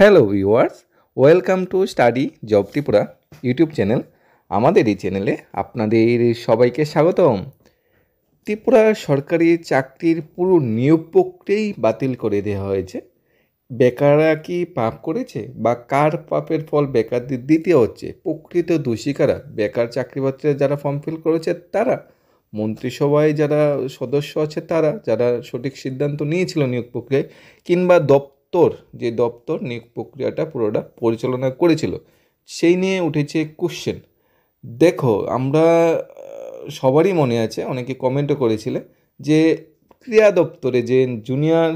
hello viewers welcome to study job Tripura YouTube channel আমাদের এই চ্যানেলে আপনাদের সবাইকে স্বাগতম ত্রিপুরা সরকারি চাকরির পুরো নিয়োগ প্রক্রিয়াই বাতিল করে দেওয়া হয়েছে বেকাররা কি পাপ করেছে বা কার পাপের ফল বেকারদের দিতে হচ্ছে প্রকৃত দোষীকারা বেকার চাকরিবাত্রীরা যারা ফর্ম ফিল করেছে তারা মন্ত্রিসভায় যারা সদস্য আছে তারা যারা সঠিক সিদ্ধান্ত নিয়েছিল নিয়োগ প্রক্রিয়ায় কিংবা দপ্তর দপ্তর যে দপ্তর নিয়োগ প্রক্রিয়াটা পুরোটা পরিচালনা করেছিল সেই নিয়ে উঠেছে কোশ্চেন দেখো আমরা সবারই মনে আছে অনেকে কমেন্টও করেছিলে যে ক্রীড়া দপ্তরে যে জুনিয়র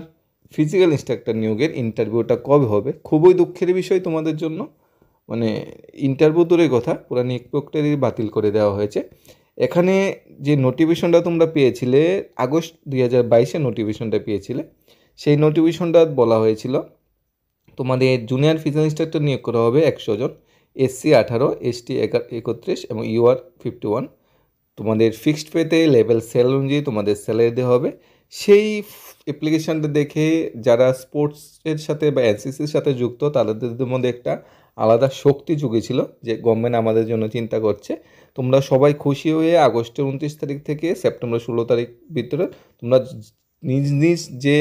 ফিজিক্যাল ইনস্ট্রাক্টর নিয়োগের ইন্টারভিউটা কবে হবে খুবই দুঃখের বিষয় তোমাদের জন্য মানে ইন্টারভিউ দূরের কথা পুরো নিয়োগ প্রক্রিয়াটি বাতিল করে দেওয়া হয়েছে এখানে যে নোটিফিকেশনটা তোমরা পেয়েছিলে আগস্ট দুই হাজার বাইশে নোটিফিকেশনটা পেয়েছিলে সেই নোটিফিকেশনটা বলা হয়েছিল তোমাদের জুনিয়র ফিজিক্স ইনস্ট্রাক্টর নিয়োগ করা হবে একশো জন এসসি আঠারো এসটি একত্রিশ এবং ইউআর ফিফটি ওয়ান তোমাদের ফিক্সড পেতে লেভেল সেল অনুযায়ী তোমাদের স্যালারি দেওয়া হবে সেই অ্যাপ্লিকেশানটা দেখে যারা স্পোর্টসের সাথে বা এনসিসির সাথে যুক্ত তাদের মধ্যে একটা আলাদা শক্তি জুগেছিল যে গভর্নমেন্ট আমাদের জন্য চিন্তা করছে তোমরা সবাই খুশি হয়ে আগস্টের উনত্রিশ তারিখ থেকে সেপ্টেম্বর ষোলো তারিখ ভিতরে তোমরা নিজ নিজ যে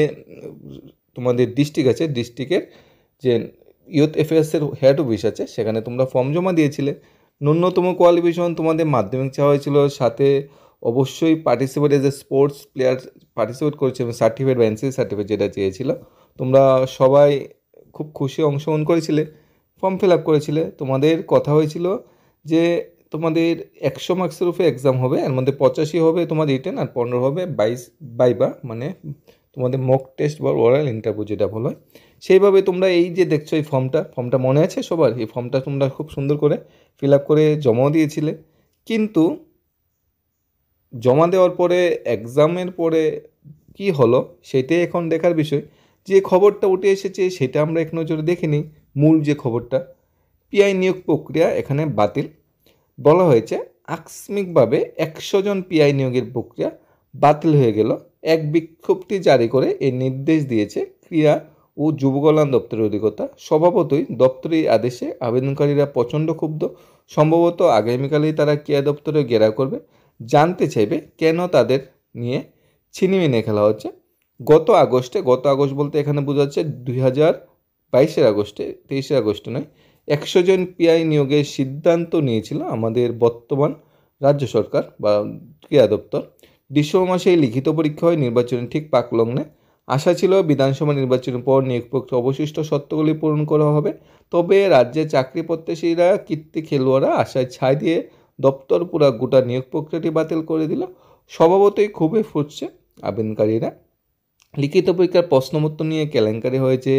তোমাদের ডিস্ট্রিক্ট আছে ডিস্ট্রিক্টের যে ইয়ুথ অ্যাফেয়ার্সের হেড অফিস আছে সেখানে তোমরা ফর্ম জমা দিয়েছিলে ন্যূনতম কোয়ালিফিকেশন তোমাদের মাধ্যমিক চাওয়া হয়েছিল সাথে অবশ্যই participate as a sports player participate করেছে সার্টিফিকেট বা এনসিসি সার্টিফিকেট e যেটা চেয়েছিল তোমরা সবাই খুব খুশি অংশগ্রহণ করেছিলে ফর্ম ফিল আপ করেছিলে তোমাদের কথা হয়েছিল যে তোমাদের একশো মার্কসের উপরে এক্সাম হবে এর মধ্যে পঁচাশি হবে তোমার রিটেন আর পনেরো হবে বাইশ বাইবা মানে তোমাদের মক টেস্ট বা ওরাল ইন্টারভিউ যেটা বলো হয় সেইভাবে তোমরা এই যে দেখছো এই ফর্মটা ফর্মটা মনে আছে সবার এই ফর্মটা তোমরা খুব সুন্দর করে ফিল আপ করে জমাও দিয়েছিলে কিন্তু জমা দেওয়ার পরে এক্সামের পরে কি হলো সেটাই এখন দেখার বিষয় যে খবরটা উঠে এসেছে সেটা আমরা এক নজরে দেখিনি মূল যে খবরটা পিআই নিয়োগ প্রক্রিয়া এখানে বাতিল বলা হয়েছে আকস্মিকভাবে একশো জন পিআই নিয়োগের প্রক্রিয়া বাতিল হয়ে গেল এক বিক্ষোভটি জারি করে এই নির্দেশ দিয়েছে ক্রীড়া ও যুব কল্যাণ দপ্তরের অধিকতা স্বভাবতই দপ্তরের আদেশে আবেদনকারীরা প্রচণ্ড ক্ষুব্ধ সম্ভবত আগামীকালেই তারা ক্রীড়া দপ্তরে ঘেরা করবে জানতে চাইবে কেন তাদের নিয়ে ছিনিমিনে খেলা হচ্ছে গত আগস্টে গত আগস্ট বলতে এখানে বোঝা যাচ্ছে দুই হাজার বাইশের আগস্টে তেইশে আগস্ট নয় একশো জন পিআই নিয়োগের সিদ্ধান্ত নিয়েছিল আমাদের বর্তমান রাজ্য সরকার বা ক্রীড়া দপ্তর ডিসেম্বর মাসে লিখিত পরীক্ষা হয় নির্বাচনে ঠিক পাকলগ্নে আশা ছিল বিধানসভা নির্বাচনের পর নিয়োগ প্রক্রিয়া অবশিষ্ট শর্তগুলি পূরণ করা হবে তবে রাজ্যে চাকরি প্রত্যাশীরা কীর্তি খেলোয়াড়রা আশায় ছাই দিয়ে দপ্তর পুরা গোটা নিয়োগ প্রক্রিয়াটি বাতিল করে দিল স্বভাবতই খুবই ফুটছে আবেদনকারীরা লিখিত পরীক্ষার প্রশ্নপত্র নিয়ে কেলেঙ্কারি হয়েছে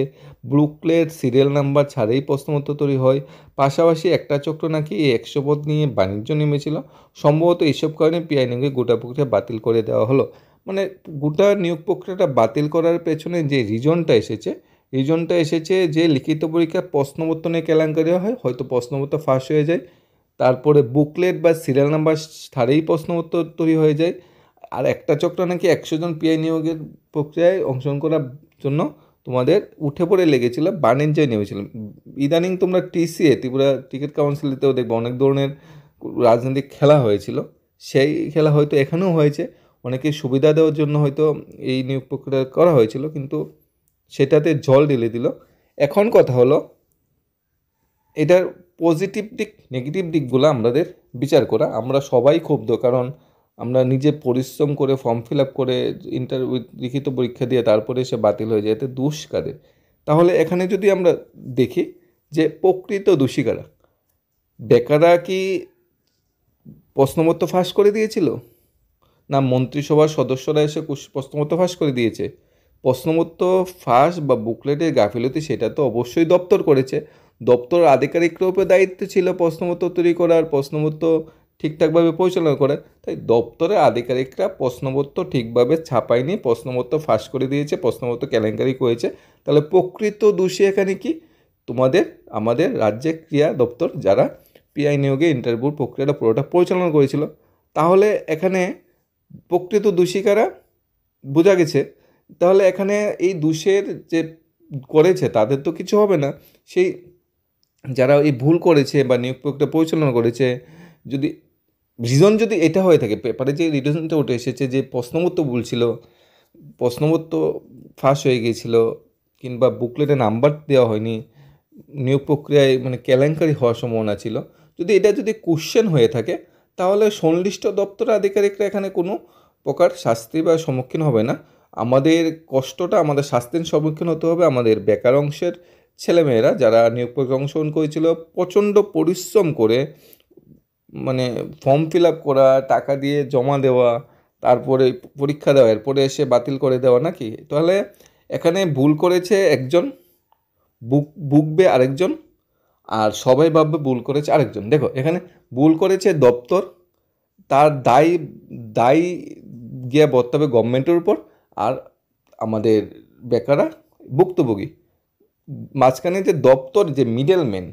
ব্রুকলেট সিরিয়াল নাম্বার ছাড়েই প্রশ্নপত্র তৈরি হয় পাশাপাশি একটা চক্র নাকি এই একশো পদ নিয়ে বাণিজ্য নেমেছিল সম্ভবত এইসব কারণে পিআই নিয়োগের গোটা প্রক্রিয়া বাতিল করে দেওয়া হলো মানে গোটা নিয়োগ প্রক্রিয়াটা বাতিল করার পেছনে যে রিজনটা এসেছে রিজনটা এসেছে যে লিখিত পরীক্ষার প্রশ্নপত্র নিয়ে কেলেঙ্কারি হয় হয়তো প্রশ্নপত্র ফাঁস হয়ে যায় তারপরে বুকলেট বা সিরিয়াল নাম্বার ছাড়েই প্রশ্নপত্র তৈরি হয়ে যায় আর একটা চক্র নাকি একশো জন পিআই নিয়োগের প্রক্রিয়ায় অংশগ্রহণ করার জন্য তোমাদের উঠে পড়ে লেগেছিল বাণিজ্যে নেমেছিলাম ইদানিং তোমরা টিসিএ ত্রিপুরা ক্রিকেট কাউন্সিলেতেও দেখবো অনেক ধরনের রাজনৈতিক খেলা হয়েছিল সেই খেলা হয়তো এখানেও হয়েছে অনেকে সুবিধা দেওয়ার জন্য হয়তো এই নিয়োগ প্রক্রিয়া করা হয়েছিল কিন্তু সেটাতে জল ঢেলে দিল এখন কথা হলো এটার পজিটিভ দিক নেগেটিভ দিকগুলো আমাদের বিচার করা আমরা সবাই ক্ষুব্ধ কারণ আমরা নিজে পরিশ্রম করে ফর্ম ফিল আপ করে ইন্টারভিউ লিখিত পরীক্ষা দিয়ে তারপরে সে বাতিল হয়ে যায় এতে দোষ কাদের তাহলে এখানে যদি আমরা দেখি যে প্রকৃত দোষী কারা বেকাররা কি প্রশ্নপত্র ফাঁস করে দিয়েছিল না মন্ত্রিসভার সদস্যরা এসে প্রশ্নপত্র ফাঁস করে দিয়েছে প্রশ্নপত্র ফাঁস বা বুকলেটের গাফিলতি সেটা তো অবশ্যই দপ্তর করেছে দপ্তর আধিকারিক রূপে দায়িত্ব ছিল প্রশ্নপত্র তৈরি করার প্রশ্নপত্র ঠিকঠাকভাবে পরিচালনা করে তাই দপ্তরের আধিকারিকরা প্রশ্নপত্র ঠিকভাবে ছাপায়নি প্রশ্নপত্র ফাঁস করে দিয়েছে প্রশ্নপত্র কেলেঙ্কারি করেছে তাহলে প্রকৃত দোষী এখানে কি তোমাদের আমাদের রাজ্যের ক্রিয়া দপ্তর যারা পিআই নিয়োগে ইন্টারভিউ প্রক্রিয়াটা পুরোটা পরিচালনা করেছিল তাহলে এখানে প্রকৃত দোষীকারা বোঝা গেছে তাহলে এখানে এই দোষের যে করেছে তাদের তো কিছু হবে না সেই যারা এই ভুল করেছে বা নিয়োগ প্রক্রিয়া পরিচালনা করেছে যদি রিজন যদি এটা হয়ে থাকে পেপারে যে রিজনটা উঠে এসেছে যে প্রশ্নমত ভুল ছিল প্রশ্নমত ফাঁস হয়ে গিয়েছিল কিংবা বুকলেটে নাম্বার দেওয়া হয়নি নিয়োগ প্রক্রিয়ায় মানে কেলেঙ্কারি হওয়ার সম্ভাবনা ছিল যদি এটা যদি কোশ্চেন হয়ে থাকে তাহলে সংশ্লিষ্ট দপ্তর আধিকারিকরা এখানে কোনো প্রকার শাস্তি বা সম্মুখীন হবে না আমাদের কষ্টটা আমাদের শাস্তির সম্মুখীন হতে হবে আমাদের বেকার অংশের ছেলেমেয়েরা যারা নিয়োগ প্রক্রিয়া অংশগ্রহণ করেছিল প্রচণ্ড পরিশ্রম করে মানে ফর্ম ফিল আপ করা টাকা দিয়ে জমা দেওয়া তারপরে পরীক্ষা দেওয়া এরপরে এসে বাতিল করে দেওয়া নাকি তাহলে এখানে ভুল করেছে একজন বুক বুকবে আরেকজন আর সবাই ভাববে ভুল করেছে আরেকজন দেখো এখানে ভুল করেছে দপ্তর তার দায় দায় গিয়ে বর্তাবে গভর্নমেন্টের উপর আর আমাদের বেকারা ভুক্তভোগী মাঝখানে যে দপ্তর যে মিডেলম্যান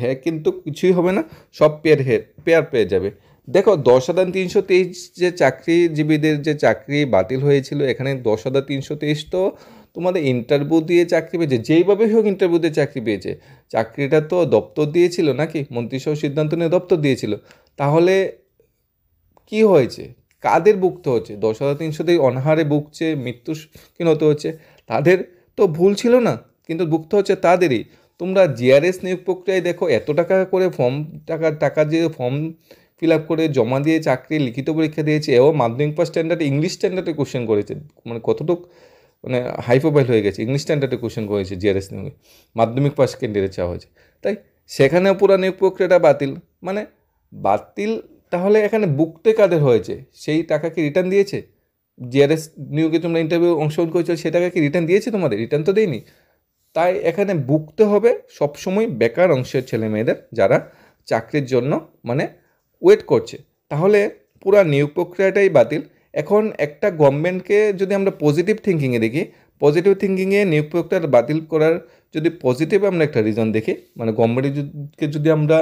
হ্যাঁ কিন্তু কিছুই হবে না সব পেয়ার হে পেয়ার পেয়ে যাবে দেখো দশ হাজার তিনশো তেইশ যে চাকরিজীবীদের যে চাকরি বাতিল হয়েছিল এখানে দশ হাজার তিনশো তেইশ তো তোমাদের ইন্টারভিউ দিয়ে চাকরি পেয়েছে যেইভাবে হোক ইন্টারভিউ দিয়ে চাকরি পেয়েছে চাকরিটা তো দপ্তর দিয়েছিল নাকি মন্ত্রীসহ সিদ্ধান্ত নিয়ে দপ্তর দিয়েছিল তাহলে কি হয়েছে কাদের ভুগতে হচ্ছে দশ হাজার তিনশো তেইশ অনাহারে ভুগছে মৃত্যু কিনতে হচ্ছে তাদের তো ভুল ছিল না কিন্তু ভুগতে হচ্ছে তাদেরই তোমরা জিআরএস নিয়োগ প্রক্রিয়ায় দেখো এত টাকা করে ফর্ম টাকা টাকা যে ফর্ম ফিল আপ করে জমা দিয়ে চাকরি লিখিত পরীক্ষা দিয়েছে এও মাধ্যমিক পাস স্ট্যান্ডার্ড ইংলিশ স্ট্যান্ডার্ডে কোশ্চেন করেছে মানে কতটুক মানে হাই প্রোফাইল হয়ে গেছে ইংলিশ স্ট্যান্ডার্ডে কোশ্চেন করেছে জিআরএস নিয়োগে মাধ্যমিক পাস ক্যান্ডিডেট চাওয়া হয়েছে তাই সেখানেও পুরো নিয়োগ প্রক্রিয়াটা বাতিল মানে বাতিল তাহলে এখানে বুকতে কাদের হয়েছে সেই টাকা কি রিটার্ন দিয়েছে জিআরএস নিয়োগে তোমরা ইন্টারভিউ অংশগ্রহণ করেছো সে টাকা কি রিটার্ন দিয়েছে তোমাদের রিটার্ন তো দেয়নি তাই এখানে বুকতে হবে সবসময় বেকার অংশের ছেলেমেয়েদের যারা চাকরির জন্য মানে ওয়েট করছে তাহলে পুরা নিয়োগ প্রক্রিয়াটাই বাতিল এখন একটা গভর্নমেন্টকে যদি আমরা পজিটিভ থিঙ্কিংয়ে দেখি পজিটিভ থিঙ্কিংয়ে নিয়োগ প্রক্রিয়াটা বাতিল করার যদি পজিটিভ আমরা একটা রিজন দেখি মানে গভর্নমেন্টকে যদি আমরা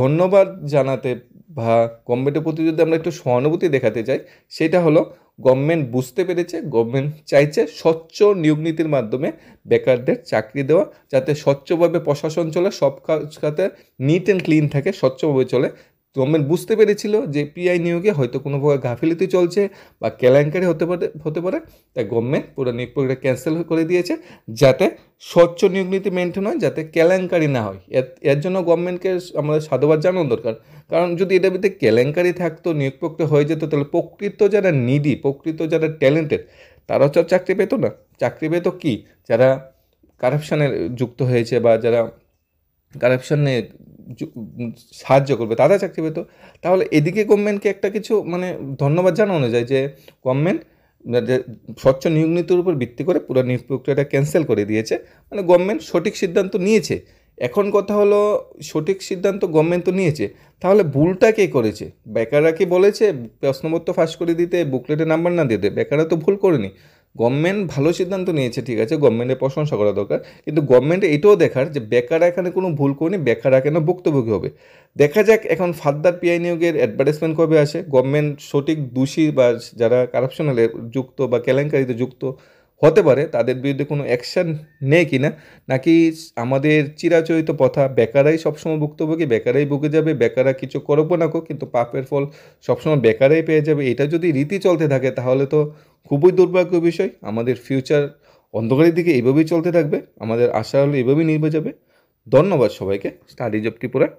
ধন্যবাদ জানাতে বা গভর্নমেন্টের প্রতি যদি আমরা একটু সহানুভূতি দেখাতে চাই সেটা হলো গভর্নমেন্ট বুঝতে পেরেছে গভর্নমেন্ট চাইছে স্বচ্ছ নিয়োগ নীতির মাধ্যমে বেকারদের চাকরি দেওয়া যাতে স্বচ্ছভাবে প্রশাসন চলে সব কাজ খাতে নিট অ্যান্ড ক্লিন থাকে স্বচ্ছভাবে চলে গভর্নমেন্ট বুঝতে পেরেছিল যে পিআই নিয়োগে হয়তো কোনো প্রকার গাফিলতি চলছে বা কেলেঙ্কারি হতে পারে হতে পারে তাই গভর্নমেন্ট পুরো নিয়োগ প্রক্রিয়া ক্যান্সেল করে দিয়েছে যাতে স্বচ্ছ নিয়োগ নীতি মেনটেন হয় যাতে কেলেঙ্কারি না হয় এর জন্য গভর্নমেন্টকে আমাদের সাধুবাদ জানানো দরকার কারণ যদি এটা ভিতরে কেলেঙ্কারি থাকতো নিয়োগ প্রক্রিয়া হয়ে যেত তাহলে প্রকৃত যারা নিডি প্রকৃত যারা ট্যালেন্টেড তারাও তো চাকরি পেত না চাকরি পেত কি যারা কারাপশানের যুক্ত হয়েছে বা যারা কারাপশানে সাহায্য করবে তাদের চাকরি পেত তাহলে এদিকে গভর্নমেন্টকে একটা কিছু মানে ধন্যবাদ জানানো যায় যে গভর্নমেন্ট স্বচ্ছ নিয়োগ নীতির উপর ভিত্তি করে পুরো নিয়োগ প্রক্রিয়াটা ক্যান্সেল করে দিয়েছে মানে গভর্নমেন্ট সঠিক সিদ্ধান্ত নিয়েছে এখন কথা হলো সঠিক সিদ্ধান্ত গভর্নমেন্ট তো নিয়েছে তাহলে ভুলটা কে করেছে বেকাররা কি বলেছে প্রশ্নপত্র ফাঁস করে দিতে বুকলেটে নাম্বার না দিতে বেকাররা তো ভুল করেনি গভর্নমেন্ট ভালো সিদ্ধান্ত নিয়েছে ঠিক আছে গভর্নমেন্টের প্রশংসা করা দরকার কিন্তু গভর্নমেন্ট এটাও দেখার যে বেকাররা এখানে কোনো ভুল করেনি বেকাররা কেন ভুক্তভোগী হবে দেখা যাক এখন ফাদার পিআই নিয়োগের অ্যাডভার্টাইজমেন্ট কবে আসে গভর্নমেন্ট সঠিক দোষী বা যারা কারাপশনালে যুক্ত বা কেলেঙ্কারিতে যুক্ত হতে পারে তাদের বিরুদ্ধে কোনো অ্যাকশান নেই কি না নাকি আমাদের চিরাচরিত পথা বেকারাই সবসময় ভুক্তভোগী বেকারাই ভুগে যাবে বেকারা কিছু করবো না কো কিন্তু পাপের ফল সবসময় বেকারাই পেয়ে যাবে এটা যদি রীতি চলতে থাকে তাহলে তো খুবই দুর্ভাগ্য বিষয় আমাদের ফিউচার অন্ধকারের দিকে এভাবেই চলতে থাকবে আমাদের আশা হলো এভাবেই নিভে যাবে ধন্যবাদ সবাইকে স্টাডি জব ত্রিপুরা